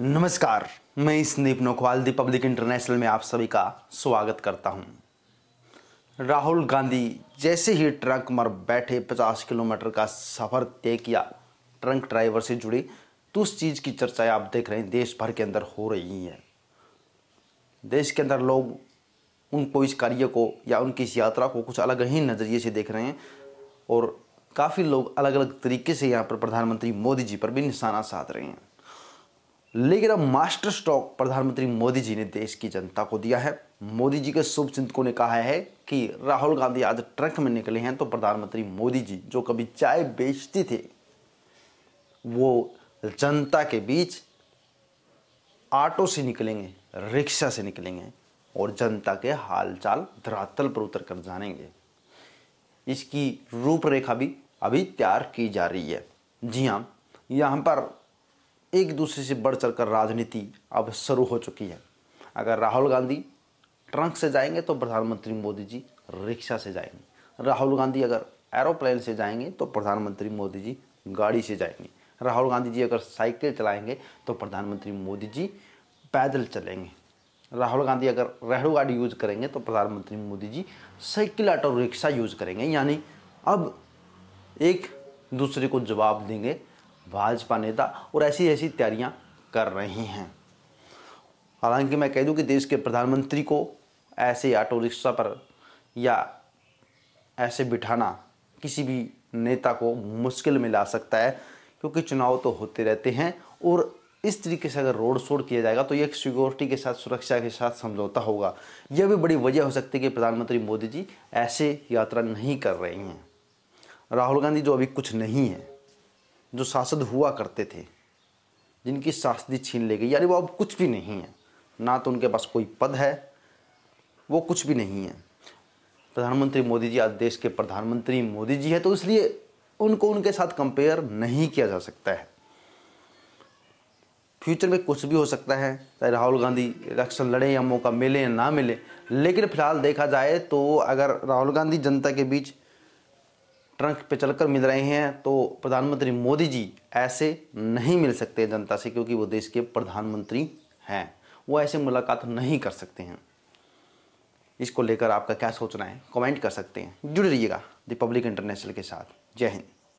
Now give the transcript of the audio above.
नमस्कार मैं Sandeep Nokhwal the public international में आप सभी का स्वागत करता हूं। राहुल गांधी जैसे ही ट्रक मर बैठे 50 किलोमीटर का सफर तय किया ट्रंक ड्राइवर से जुड़ी तो उस चीज़ की चर्चाएं आप देख रहे हैं देश भर के अंदर हो रही है देश के अंदर लोग उनको इस कार्य को या उनकी इस यात्रा को कुछ अलग ही नज़रिए से देख रहे हैं और काफ़ी लोग अलग अलग तरीके से यहाँ पर प्रधानमंत्री मोदी जी पर भी निशाना साध रहे हैं लेकिन अब मास्टर स्ट्रोक प्रधानमंत्री मोदी जी ने देश की जनता को दिया है मोदी जी के शुभ चिंतकों ने कहा है कि राहुल गांधी आज ट्रक में निकले हैं तो प्रधानमंत्री मोदी जी जो कभी चाय बेचते थे वो जनता के बीच ऑटो से निकलेंगे रिक्शा से निकलेंगे और जनता के हालचाल धरातल पर उतर कर जानेंगे इसकी रूपरेखा भी अभी तैयार की जा रही है जी हाँ यहाँ पर एक दूसरे से बढ़ चढ़ कर राजनीति अब शुरू हो चुकी है अगर राहुल गांधी ट्रंक से जाएंगे तो प्रधानमंत्री मोदी जी रिक्शा से जाएंगे राहुल गांधी अगर एरोप्लेन से जाएंगे तो प्रधानमंत्री मोदी जी गाड़ी से जाएंगे राहुल गांधी जी अगर साइकिल चलाएंगे तो प्रधानमंत्री मोदी जी पैदल चलेंगे राहुल गांधी अगर रेहड़ू गाड़ी यूज करेंगे तो प्रधानमंत्री Modi ji cycle auto rickshaw use करेंगे यानी अब एक दूसरे को जवाब देंगे भाजपा नेता और ऐसी ऐसी तैयारियाँ कर रहे हैं हालांकि मैं कह दूं कि देश के प्रधानमंत्री को ऐसे ऑटो रिक्शा पर या ऐसे बिठाना किसी भी नेता को मुश्किल में ला सकता है क्योंकि चुनाव तो होते रहते हैं और इस तरीके से अगर रोड शोड किया जाएगा तो ये एक सिक्योरिटी के साथ सुरक्षा के साथ समझौता होगा यह भी बड़ी वजह हो सकती है कि प्रधानमंत्री मोदी जी ऐसे यात्रा नहीं कर रहे हैं राहुल गांधी जो अभी कुछ नहीं है जो सांसद हुआ करते थे जिनकी सांसदी छीन ले गई यानी वो अब कुछ भी नहीं है ना तो उनके पास कोई पद है वो कुछ भी नहीं है प्रधानमंत्री मोदी जी आज देश के प्रधानमंत्री मोदी जी है तो इसलिए उनको उनके साथ कंपेयर नहीं किया जा सकता है फ्यूचर में कुछ भी हो सकता है चाहे राहुल गांधी इलेक्शन लड़े या मौका मिले या ना मिले लेकिन फिलहाल देखा जाए तो अगर राहुल गांधी जनता के बीच ट्रंक पे चलकर मिल रहे हैं तो प्रधानमंत्री मोदी जी ऐसे नहीं मिल सकते जनता से क्योंकि वो देश के प्रधानमंत्री हैं वो ऐसे मुलाकात नहीं कर सकते हैं इसको लेकर आपका क्या सोचना है कमेंट कर सकते हैं जुड़ रहिएगा द पब्लिक इंटरनेशनल के साथ जय हिंद